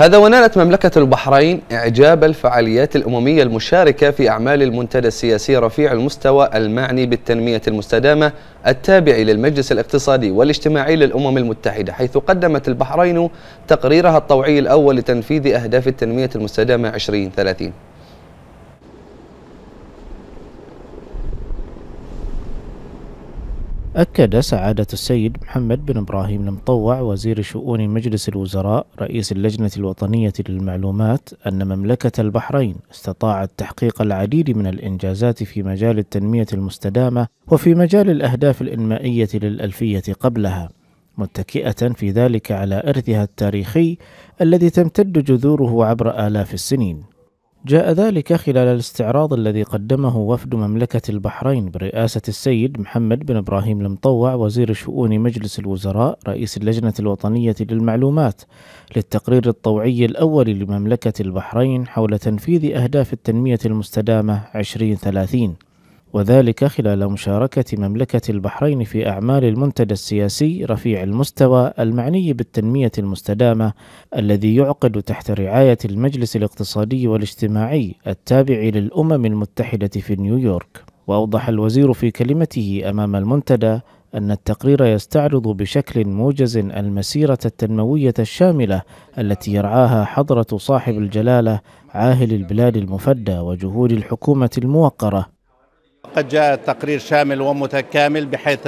هذا ونالت مملكة البحرين إعجاب الفعاليات الأممية المشاركة في أعمال المنتدى السياسي رفيع المستوى المعني بالتنمية المستدامة التابع للمجلس الاقتصادي والاجتماعي للأمم المتحدة حيث قدمت البحرين تقريرها الطوعي الأول لتنفيذ أهداف التنمية المستدامة 2030 أكد سعادة السيد محمد بن إبراهيم المطوع وزير شؤون مجلس الوزراء رئيس اللجنة الوطنية للمعلومات أن مملكة البحرين استطاعت تحقيق العديد من الإنجازات في مجال التنمية المستدامة وفي مجال الأهداف الإنمائية للألفية قبلها متكئة في ذلك على إرثها التاريخي الذي تمتد جذوره عبر آلاف السنين جاء ذلك خلال الاستعراض الذي قدمه وفد مملكة البحرين برئاسة السيد محمد بن إبراهيم المطوع وزير شؤون مجلس الوزراء رئيس اللجنة الوطنية للمعلومات للتقرير الطوعي الأول لمملكة البحرين حول تنفيذ أهداف التنمية المستدامة 2030 وذلك خلال مشاركة مملكة البحرين في أعمال المنتدى السياسي رفيع المستوى المعني بالتنمية المستدامة الذي يعقد تحت رعاية المجلس الاقتصادي والاجتماعي التابع للأمم المتحدة في نيويورك. وأوضح الوزير في كلمته أمام المنتدى أن التقرير يستعرض بشكل موجز المسيرة التنموية الشاملة التي يرعاها حضرة صاحب الجلالة عاهل البلاد المفدى وجهود الحكومة الموقرة قد جاء تقرير شامل ومتكامل بحيث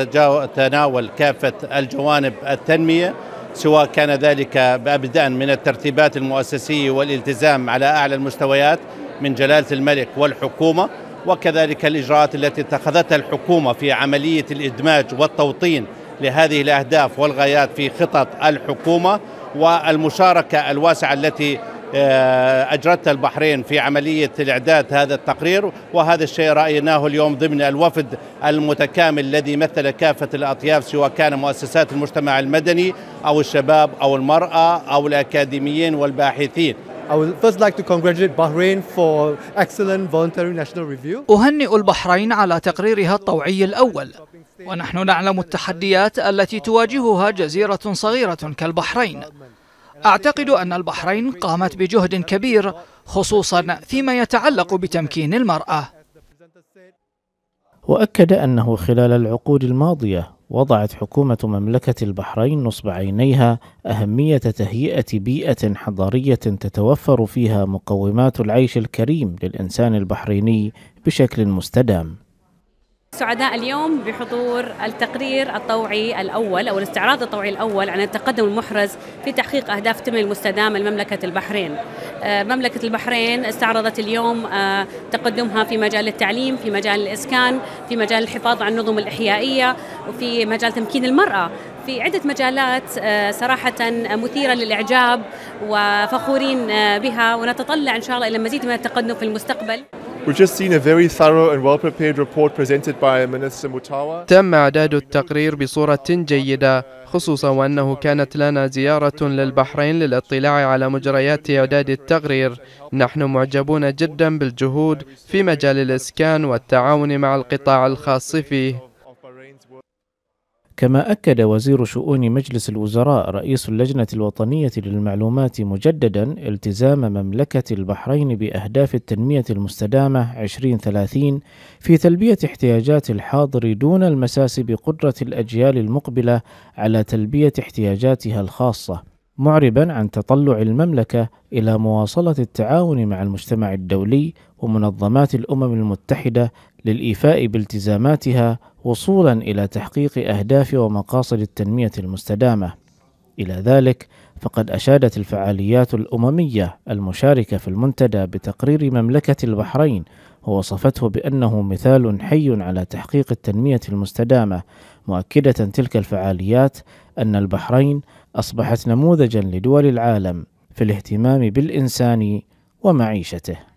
تناول كافة الجوانب التنمية سواء كان ذلك ابدا من الترتيبات المؤسسيه والالتزام على اعلى المستويات من جلاله الملك والحكومه وكذلك الاجراءات التي اتخذتها الحكومه في عمليه الادماج والتوطين لهذه الاهداف والغايات في خطط الحكومه والمشاركه الواسعه التي آه، أجرتها البحرين في عملية الإعداد هذا التقرير وهذا الشيء رأيناه اليوم ضمن الوفد المتكامل الذي مثل كافة الأطياف سواء كان مؤسسات المجتمع المدني أو الشباب أو المرأة أو الأكاديميين والباحثين I would first like to congratulate Bahrain for excellent voluntary national review. أهنئ البحرين على تقريرها الطوعي الأول ونحن نعلم التحديات التي تواجهها جزيرة صغيرة كالبحرين أعتقد أن البحرين قامت بجهد كبير خصوصا فيما يتعلق بتمكين المرأة وأكد أنه خلال العقود الماضية وضعت حكومة مملكة البحرين نصب عينيها أهمية تهيئة بيئة حضارية تتوفر فيها مقومات العيش الكريم للإنسان البحريني بشكل مستدام سعداء اليوم بحضور التقرير الطوعي الأول أو الاستعراض الطوعي الأول عن التقدم المحرز في تحقيق أهداف تنمية المستدامة لمملكة البحرين آه، مملكة البحرين استعرضت اليوم آه، تقدمها في مجال التعليم في مجال الإسكان في مجال الحفاظ على النظم الإحيائية وفي مجال تمكين المرأة في عدة مجالات آه، صراحة مثيرة للإعجاب وفخورين بها ونتطلع إن شاء الله إلى مزيد من التقدم في المستقبل We've just seen a very thorough and well-prepared report presented by Minister Mutawa. تم إعداد التقرير بصورة جيدة خصوصا وأنه كانت لنا زيارة للبحرين للاطلاع على مجريات إعداد التقرير نحن معجبون جدا بالجهود في مجال الإسكان والتعاون مع القطاع الخاص فيه كما أكد وزير شؤون مجلس الوزراء رئيس اللجنة الوطنية للمعلومات مجددا التزام مملكة البحرين بأهداف التنمية المستدامة 2030 في تلبية احتياجات الحاضر دون المساس بقدرة الأجيال المقبلة على تلبية احتياجاتها الخاصة معربا عن تطلع المملكة إلى مواصلة التعاون مع المجتمع الدولي ومنظمات الأمم المتحدة للإيفاء بالتزاماتها وصولا إلى تحقيق أهداف ومقاصد التنمية المستدامة. إلى ذلك فقد أشادت الفعاليات الأممية المشاركة في المنتدى بتقرير مملكة البحرين ووصفته بأنه مثال حي على تحقيق التنمية المستدامة مؤكدة تلك الفعاليات أن البحرين أصبحت نموذجا لدول العالم في الاهتمام بالإنسان ومعيشته